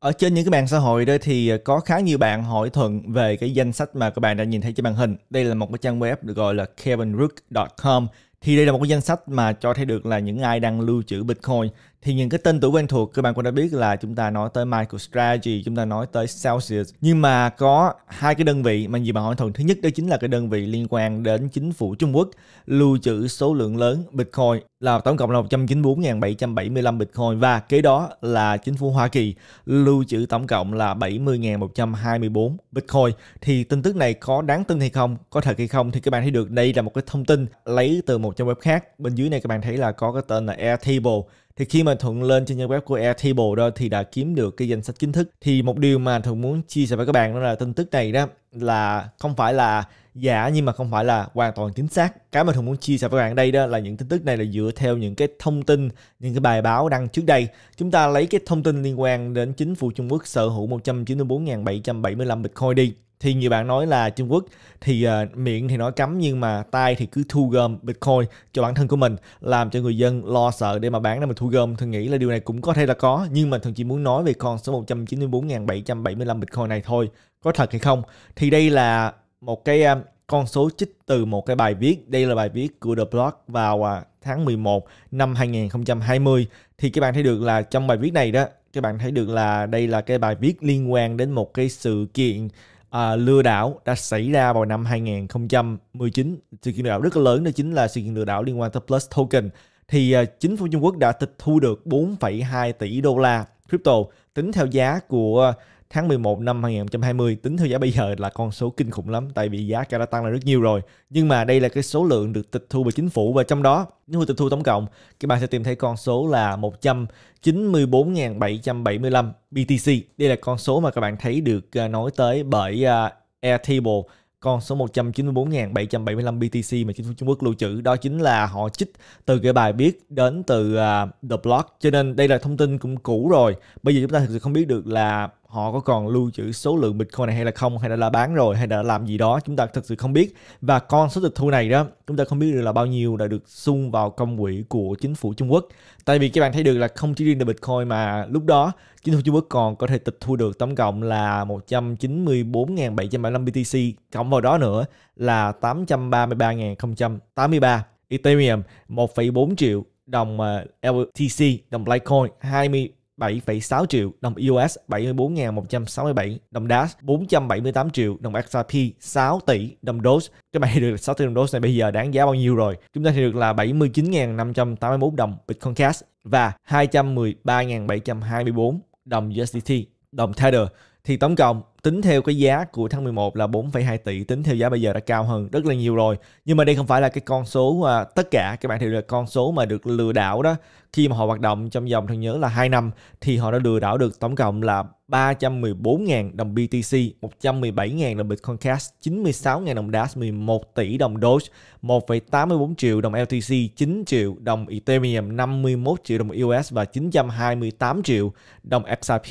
ở trên những cái mạng xã hội đó thì ờ, có khá nhiều bạn hỏi thuận về cái danh sách mà các bạn đã nhìn thấy trên màn hình. Đây là một cái trang web được gọi là kevinrook.com. Thì đây là một cái danh sách mà cho thấy được là những ai đang lưu trữ Bitcoin thì những cái tên tuổi quen thuộc các bạn cũng đã biết là chúng ta nói tới MicroStrategy, chúng ta nói tới Celsius. Nhưng mà có hai cái đơn vị mà gì bạn hỏi thuận. Thứ nhất đó chính là cái đơn vị liên quan đến chính phủ Trung Quốc lưu trữ số lượng lớn Bitcoin là tổng cộng là 194.775 Bitcoin và kế đó là chính phủ Hoa Kỳ lưu trữ tổng cộng là 70.124 Bitcoin. Thì tin tức này có đáng tin hay không, có thật hay không thì các bạn thấy được đây là một cái thông tin lấy từ một trang web khác. Bên dưới này các bạn thấy là có cái tên là Airtable thì khi mà thuận lên trên trang web của Airtable đó thì đã kiếm được cái danh sách chính thức thì một điều mà thuận muốn chia sẻ với các bạn đó là tin tức này đó là không phải là giả dạ, nhưng mà không phải là hoàn toàn chính xác cái mà hùng muốn chia sẻ với các bạn đây đó là những tin tức này là dựa theo những cái thông tin những cái bài báo đăng trước đây chúng ta lấy cái thông tin liên quan đến chính phủ Trung Quốc sở hữu 194.775 bitcoin đi thì nhiều bạn nói là Trung Quốc thì uh, miệng thì nói cấm nhưng mà tay thì cứ thu gom Bitcoin cho bản thân của mình làm cho người dân lo sợ để mà bán để mà thu gom thường nghĩ là điều này cũng có thể là có nhưng mà thường chỉ muốn nói về con số 194.775 Bitcoin này thôi có thật hay không thì đây là một cái à, con số trích từ một cái bài viết, đây là bài viết của The Block vào à, tháng 11 năm 2020 thì các bạn thấy được là trong bài viết này đó, các bạn thấy được là đây là cái bài viết liên quan đến một cái sự kiện à, lừa đảo đã xảy ra vào năm 2019. Sự kiện lừa đảo rất là lớn đó chính là sự kiện lừa đảo liên quan tới Plus Token. Thì à, chính phủ Trung Quốc đã tịch thu được 4,2 tỷ đô la crypto tính theo giá của tháng 11 năm 2020 tính theo giá bây giờ là con số kinh khủng lắm tại vì giá cả đã tăng là rất nhiều rồi nhưng mà đây là cái số lượng được tịch thu bởi chính phủ và trong đó nếu tịch thu tổng cộng các bạn sẽ tìm thấy con số là 194.775 BTC đây là con số mà các bạn thấy được à, nói tới bởi à, Airtable con số 194.775 BTC mà chính phủ Trung Quốc lưu trữ đó chính là họ trích từ cái bài viết đến từ uh, The Block cho nên đây là thông tin cũng cũ rồi bây giờ chúng ta thực sự không biết được là họ có còn lưu trữ số lượng Bitcoin này hay là không hay đã là bán rồi hay đã làm gì đó chúng ta thật sự không biết và con số tịch thu này đó chúng ta không biết được là bao nhiêu đã được xung vào công quỹ của chính phủ Trung Quốc tại vì các bạn thấy được là không chỉ riêng là Bitcoin mà lúc đó chính phủ Trung Quốc còn có thể tịch thu được tổng cộng là 194.775 BTC cộng vào đó nữa là 833.083 Ethereum 1,4 triệu đồng LTC đồng Litecoin 20 7,6 triệu, đồng EOS 74.167, đồng DAS 478 triệu, đồng XRP 6 tỷ, đồng DOS. Các bạn được 6 tỷ đồng DOS này bây giờ đáng giá bao nhiêu rồi? Chúng ta thì được là 79.581 đồng Bitcoin Cash và 213.724 đồng USDT, đồng Tether. Thì tổng cộng tính theo cái giá của tháng 11 là 4,2 tỷ tính theo giá bây giờ đã cao hơn rất là nhiều rồi nhưng mà đây không phải là cái con số à, tất cả các bạn thì là con số mà được lừa đảo đó khi mà họ hoạt động trong vòng thân nhớ là 2 năm thì họ đã lừa đảo được tổng cộng là 314.000 đồng BTC, 117.000 đồng Bitcoin Cash, 96.000 đồng DAX, 11 tỷ đồng Doge, 1,84 triệu đồng LTC, 9 triệu đồng Ethereum, 51 triệu đồng us và 928 triệu đồng XRP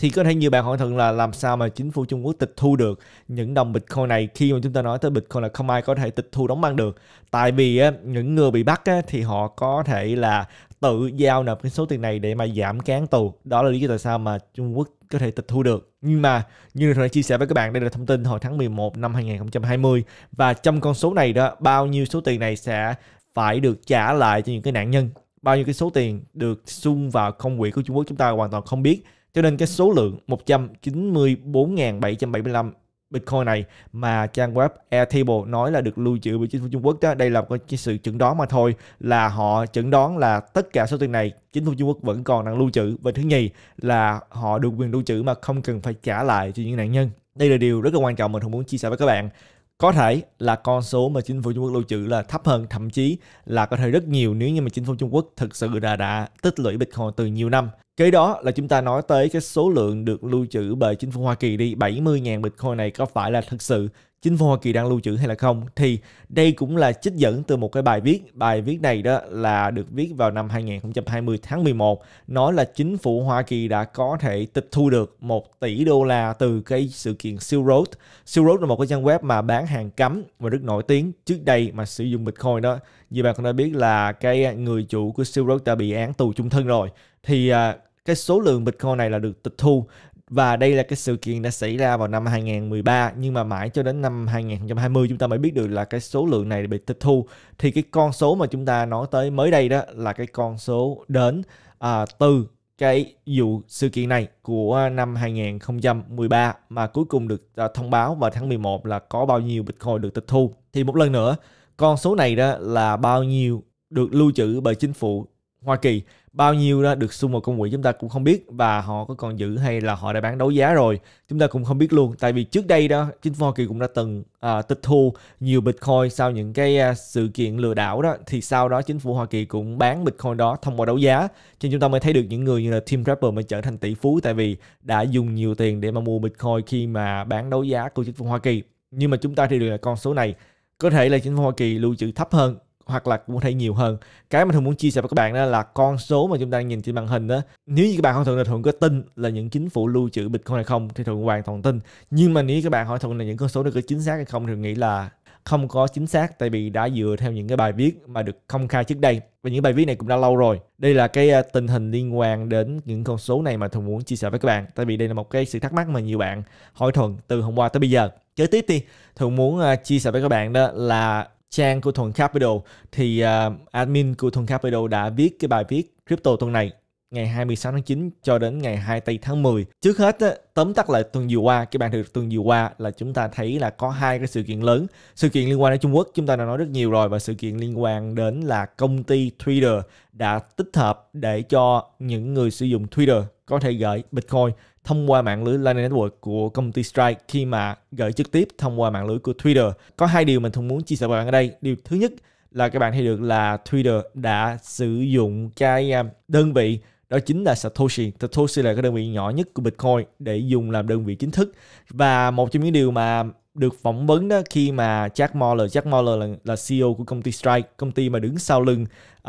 thì có thể nhiều bạn hỏi thật là làm sao mà chính phủ Trung Quốc tịch thu được những đồng Bitcoin này khi mà chúng ta nói tới Bitcoin là không ai có thể tịch thu đóng băng được tại vì á, những người bị bắt á, thì họ có thể là tự giao nộp cái số tiền này để mà giảm cán tù đó là lý do tại sao mà Trung Quốc có thể tịch thu được nhưng mà như tôi đã chia sẻ với các bạn đây là thông tin hồi tháng 11 năm 2020 và trong con số này đó bao nhiêu số tiền này sẽ phải được trả lại cho những cái nạn nhân bao nhiêu cái số tiền được xung vào không quỹ của Trung Quốc chúng ta hoàn toàn không biết cho nên cái số lượng 194.775 Bitcoin này mà trang web Airtable nói là được lưu trữ bởi chính phủ Trung Quốc đó, đây là cái sự chẩn đoán mà thôi là họ chẩn đoán là tất cả số tiền này chính phủ Trung Quốc vẫn còn đang lưu trữ và thứ nhì là họ được quyền lưu trữ mà không cần phải trả lại cho những nạn nhân. Đây là điều rất là quan trọng mình không muốn chia sẻ với các bạn. Có thể là con số mà chính phủ Trung Quốc lưu trữ là thấp hơn, thậm chí là có thể rất nhiều nếu như mà chính phủ Trung Quốc thực sự đã đã tích lũy Bitcoin từ nhiều năm. Kế đó là chúng ta nói tới cái số lượng được lưu trữ bởi chính phủ Hoa Kỳ đi 70.000 Bitcoin này có phải là thực sự chính phủ Hoa Kỳ đang lưu trữ hay là không thì đây cũng là trích dẫn từ một cái bài viết bài viết này đó là được viết vào năm 2020 tháng 11 nói là chính phủ Hoa Kỳ đã có thể tịch thu được 1 tỷ đô la từ cái sự kiện Silk Road Silk Road là một cái trang web mà bán hàng cấm và rất nổi tiếng trước đây mà sử dụng Bitcoin đó như bạn cũng đã biết là cái người chủ của Silk Road đã bị án tù chung thân rồi thì à, cái số lượng Bitcoin này là được tịch thu và đây là cái sự kiện đã xảy ra vào năm 2013 nhưng mà mãi cho đến năm 2020 chúng ta mới biết được là cái số lượng này bị tịch thu thì cái con số mà chúng ta nói tới mới đây đó là cái con số đến à, từ cái vụ sự kiện này của năm 2013 mà cuối cùng được à, thông báo vào tháng 11 là có bao nhiêu Bitcoin được tịch thu thì một lần nữa con số này đó là bao nhiêu được lưu trữ bởi chính phủ Hoa Kỳ bao nhiêu đó được sum vào công quỹ chúng ta cũng không biết và họ có còn giữ hay là họ đã bán đấu giá rồi chúng ta cũng không biết luôn tại vì trước đây đó chính phủ hoa kỳ cũng đã từng uh, tịch thu nhiều bitcoin sau những cái uh, sự kiện lừa đảo đó thì sau đó chính phủ hoa kỳ cũng bán bitcoin đó thông qua đấu giá cho nên chúng ta mới thấy được những người như là tim Draper mới trở thành tỷ phú tại vì đã dùng nhiều tiền để mà mua bitcoin khi mà bán đấu giá của chính phủ hoa kỳ nhưng mà chúng ta thì được là con số này có thể là chính phủ hoa kỳ lưu trữ thấp hơn hoặc là cũng có thể nhiều hơn cái mà thường muốn chia sẻ với các bạn đó là con số mà chúng ta nhìn trên màn hình đó nếu như các bạn hỏi thuận là thuận có tin là những chính phủ lưu trữ bitcoin hay không thì thuận hoàn toàn tin nhưng mà nếu các bạn hỏi thuận là những con số đó có chính xác hay không thì nghĩ là không có chính xác tại vì đã dựa theo những cái bài viết mà được công khai trước đây và những bài viết này cũng đã lâu rồi đây là cái à, tình hình liên quan đến những con số này mà thuận muốn chia sẻ với các bạn tại vì đây là một cái sự thắc mắc mà nhiều bạn hỏi thuận từ hôm qua tới bây giờ kế tiếp đi thuận muốn à, chia sẻ với các bạn đó là trang của Thuận Capital thì uh, admin của Thuận Capital đã viết cái bài viết crypto tuần này ngày 26 tháng 9 cho đến ngày tây tháng 10. Trước hết á, tóm tắt lại tuần vừa qua, các bạn được tuần vừa qua là chúng ta thấy là có hai cái sự kiện lớn. Sự kiện liên quan đến Trung Quốc chúng ta đã nói rất nhiều rồi và sự kiện liên quan đến là công ty Twitter đã tích hợp để cho những người sử dụng Twitter có thể gửi Bitcoin thông qua mạng lưới Lightning Network của công ty Strike khi mà gửi trực tiếp thông qua mạng lưới của Twitter. Có hai điều mình thông muốn chia sẻ với bạn ở đây. Điều thứ nhất là các bạn thấy được là Twitter đã sử dụng cái à, đơn vị đó chính là Satoshi. Satoshi là cái đơn vị nhỏ nhất của Bitcoin để dùng làm đơn vị chính thức. Và một trong những điều mà được phỏng vấn đó khi mà Jack Moeller, Jack Moeller là, là CEO của công ty Strike, công ty mà đứng sau lưng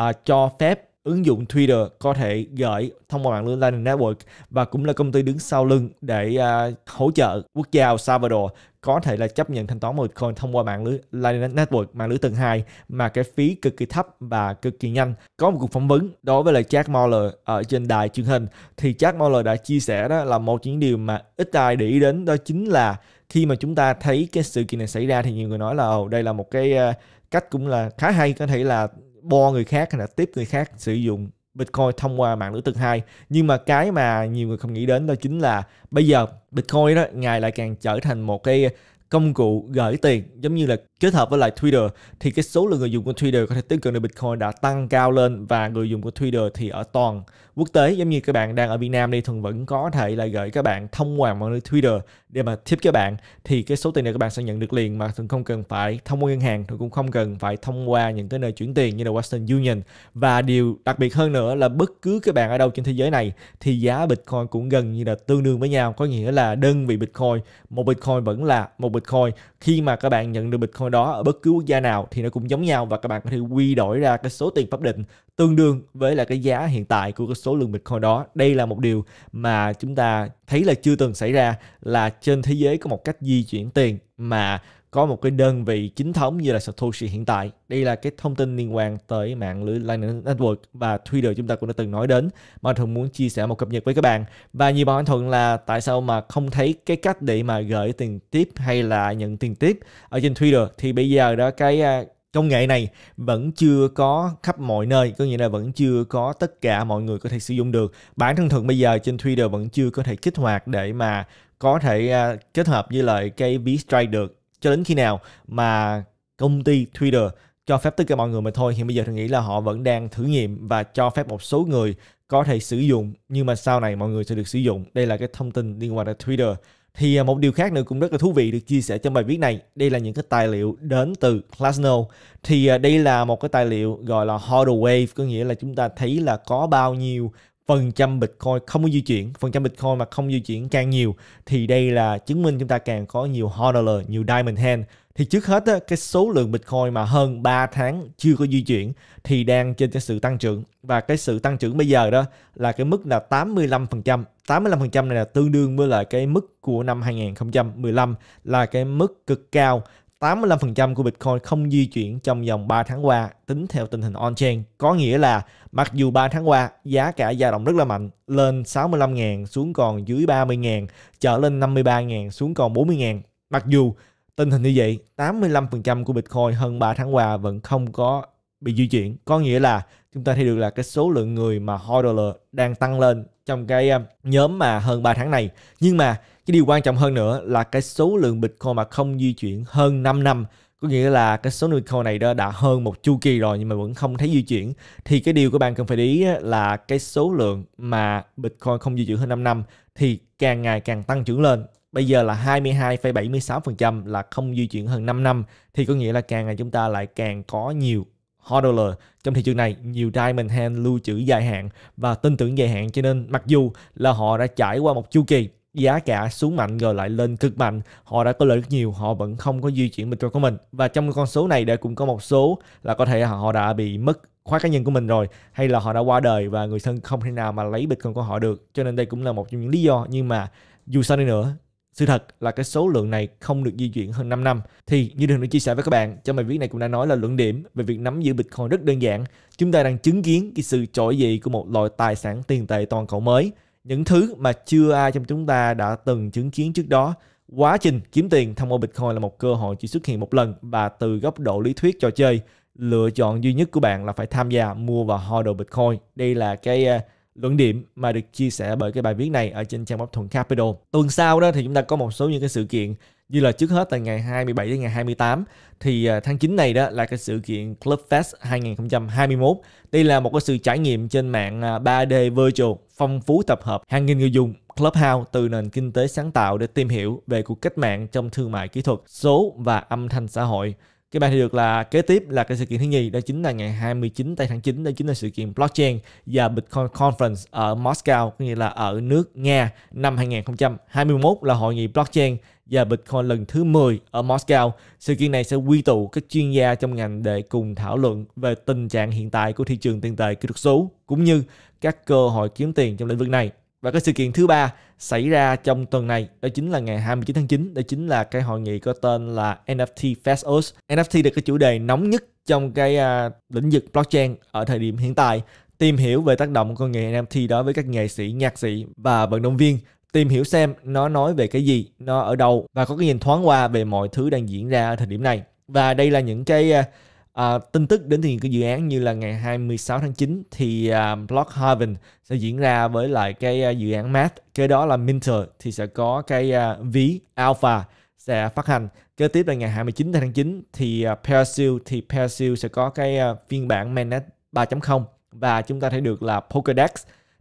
uh, cho phép ứng dụng Twitter có thể gửi thông qua mạng lưới Lightning Network và cũng là công ty đứng sau lưng để uh, hỗ trợ quốc gia El Salvador có thể là chấp nhận thanh toán Bitcoin thông qua mạng lưới Lightning Network, mạng lưới tầng 2 mà cái phí cực kỳ thấp và cực kỳ nhanh. Có một cuộc phỏng vấn đối với là Jack Mauler ở trên đài truyền hình thì Jack Mauler đã chia sẻ đó là một những điều mà ít ai để ý đến đó chính là khi mà chúng ta thấy cái sự kiện này xảy ra thì nhiều người nói là ồ đây là một cái à, cách cũng là khá hay có thể là bo người khác hay là tiếp người khác sử dụng Bitcoin thông qua mạng lưới thứ hai nhưng mà cái mà nhiều người không nghĩ đến đó chính là bây giờ Bitcoin đó ngày lại càng trở thành một cái công cụ gửi tiền giống như là kết hợp với lại Twitter thì cái số lượng người dùng của Twitter có thể tiếp cận được Bitcoin đã tăng cao lên và người dùng của Twitter thì ở toàn quốc tế giống như các bạn đang ở Việt Nam đi thường vẫn có thể là gửi các bạn thông qua mọi Twitter để mà tip các bạn thì cái số tiền này các bạn sẽ nhận được liền mà thường không cần phải thông qua ngân hàng thường cũng không cần phải thông qua những cái nơi chuyển tiền như là Western Union và điều đặc biệt hơn nữa là bất cứ các bạn ở đâu trên thế giới này thì giá Bitcoin cũng gần như là tương đương với nhau có nghĩa là đơn vị Bitcoin một Bitcoin vẫn là một Bitcoin Bitcoin khi mà các bạn nhận được Bitcoin đó ở bất cứ quốc gia nào thì nó cũng giống nhau và các bạn có thể quy đổi ra cái số tiền pháp định tương đương với là cái giá hiện tại của cái số lượng Bitcoin đó. Đây là một điều mà chúng ta thấy là chưa từng xảy ra là trên thế giới có một cách di chuyển tiền mà có một cái đơn vị chính thống như là Satoshi hiện tại. Đây là cái thông tin liên quan tới mạng lưới Lightning Network và Twitter chúng ta cũng đã từng nói đến. Mà anh Thuận muốn chia sẻ một cập nhật với các bạn. Và nhiều bạn anh Thuận là tại sao mà không thấy cái cách để mà gửi tiền tiếp hay là nhận tiền tiếp ở trên Twitter thì bây giờ đó cái à, công nghệ này vẫn chưa có khắp mọi nơi có nghĩa là vẫn chưa có tất cả mọi người có thể sử dụng được bản thân thuận bây giờ trên twitter vẫn chưa có thể kích hoạt để mà có thể à, kết hợp với lại cái ví strike được cho đến khi nào mà công ty Twitter cho phép tất cả mọi người mà thôi thì bây giờ tôi nghĩ là họ vẫn đang thử nghiệm và cho phép một số người có thể sử dụng nhưng mà sau này mọi người sẽ được sử dụng đây là cái thông tin liên quan đến Twitter thì à, một điều khác nữa cũng rất là thú vị được chia sẻ trong bài viết này đây là những cái tài liệu đến từ Glassno thì à, đây là một cái tài liệu gọi là Hodl Wave có nghĩa là chúng ta thấy là có bao nhiêu phần trăm Bitcoin không có di chuyển, phần trăm Bitcoin mà không di chuyển càng nhiều thì đây là chứng minh chúng ta càng có nhiều hodler, nhiều diamond hand. Thì trước hết á, cái số lượng Bitcoin mà hơn 3 tháng chưa có di chuyển thì đang trên cái sự tăng trưởng và cái sự tăng trưởng bây giờ đó là cái mức là 85%. 85% này là tương đương với lại cái mức của năm 2015 là cái mức cực cao 85% của Bitcoin không di chuyển trong vòng 3 tháng qua tính theo tình hình on-chain. Có nghĩa là mặc dù 3 tháng qua giá cả dao động rất là mạnh, lên 65.000 xuống còn dưới 30.000, trở lên 53.000 xuống còn 40.000. Mặc dù tình hình như vậy, 85% của Bitcoin hơn 3 tháng qua vẫn không có bị di chuyển. Có nghĩa là chúng ta thấy được là cái số lượng người mà hodler đang tăng lên trong cái um, nhóm mà hơn 3 tháng này. Nhưng mà cái điều quan trọng hơn nữa là cái số lượng Bitcoin mà không di chuyển hơn 5 năm có nghĩa là cái số Bitcoin này đó đã hơn một chu kỳ rồi nhưng mà vẫn không thấy di chuyển thì cái điều các bạn cần phải để ý là cái số lượng mà Bitcoin không di chuyển hơn 5 năm thì càng ngày càng tăng trưởng lên bây giờ là 22,76% là không di chuyển hơn 5 năm thì có nghĩa là càng ngày chúng ta lại càng có nhiều hodler trong thị trường này nhiều diamond hand lưu trữ dài hạn và tin tưởng dài hạn cho nên mặc dù là họ đã trải qua một chu kỳ giá cả xuống mạnh rồi lại lên cực mạnh họ đã có lợi rất nhiều họ vẫn không có di chuyển bình quân của mình và trong con số này đã cũng có một số là có thể họ đã bị mất khóa cá nhân của mình rồi hay là họ đã qua đời và người thân không thể nào mà lấy bitcoin của họ được cho nên đây cũng là một trong những lý do nhưng mà dù sao đi nữa sự thật là cái số lượng này không được di chuyển hơn 5 năm. Thì như đường được chia sẻ với các bạn, trong bài viết này cũng đã nói là luận điểm về việc nắm giữ Bitcoin rất đơn giản. Chúng ta đang chứng kiến cái sự trỗi dậy của một loại tài sản tiền tệ toàn cầu mới những thứ mà chưa ai trong chúng ta đã từng chứng kiến trước đó quá trình kiếm tiền thông qua bitcoin là một cơ hội chỉ xuất hiện một lần và từ góc độ lý thuyết trò chơi lựa chọn duy nhất của bạn là phải tham gia mua và hodl bitcoin đây là cái uh, luận điểm mà được chia sẻ bởi cái bài viết này ở trên trang web thuận capital tuần sau đó thì chúng ta có một số những cái sự kiện như là trước hết là ngày 27 đến ngày 28 thì ờ, tháng 9 này đó là cái sự kiện Club Fest 2021. Đây là một cái sự trải nghiệm trên mạng 3D ờ, virtual phong phú tập hợp hàng nghìn người dùng Clubhouse từ nền kinh tế sáng tạo để tìm hiểu về cuộc cách mạng trong thương mại kỹ thuật số và âm thanh xã hội các bạn thì được là kế tiếp là cái sự kiện thứ nhì đó chính là ngày 29 tây tháng 9 đó chính là sự kiện blockchain và Bitcoin Conference ở Moscow có nghĩa là ở nước Nga năm 2021 là hội nghị blockchain và Bitcoin lần thứ 10 ở Moscow. Sự kiện này sẽ quy tụ các chuyên gia trong ngành để cùng thảo luận về tình trạng hiện tại của thị trường tiền tệ kỹ thuật số cũng như các cơ hội kiếm tiền trong lĩnh vực này. Và cái sự kiện thứ ba xảy ra trong tuần này đó chính là ngày 29 tháng 9, đó chính là cái hội nghị có tên là NFT Fast Us. NFT được cái chủ đề nóng nhất trong cái uh, lĩnh vực blockchain ở thời điểm hiện tại, tìm hiểu về tác động của nghề NFT đó với các nghệ sĩ, nhạc sĩ và vận động viên tìm hiểu xem nó nói về cái gì, nó ở đâu và có cái nhìn thoáng qua về mọi thứ đang diễn ra ở thời điểm này. Và đây là những cái uh, À, tin tức đến từ những cái dự án như là ngày 26 tháng 9 thì um, Block Haven sẽ diễn ra với lại cái uh, dự án Math, kế đó là Minter thì sẽ có cái uh, à, ví Alpha sẽ phát hành. Kế tiếp là ngày 29 tháng 9 thì uh, Parasil thì Parasil sẽ có cái uh, phiên bản Mainnet 3.0 và chúng ta thấy được là Pokedex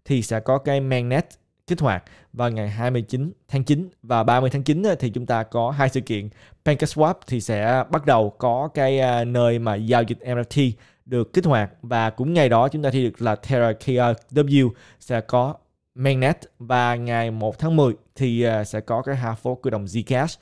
thì sẽ có cái Mainnet kích hoạt vào ngày 29 tháng 9 và 30 tháng 9 ờ, thì chúng ta có hai sự kiện. PancakeSwap thì sẽ bắt đầu có cái ờ, nơi mà giao dịch MFT được kích hoạt và cũng ngày đó chúng ta thấy được là Terra KRW sẽ có mainnet và ngày 1 tháng 10 thì ờ, sẽ có cái hạ phố cử động Zcash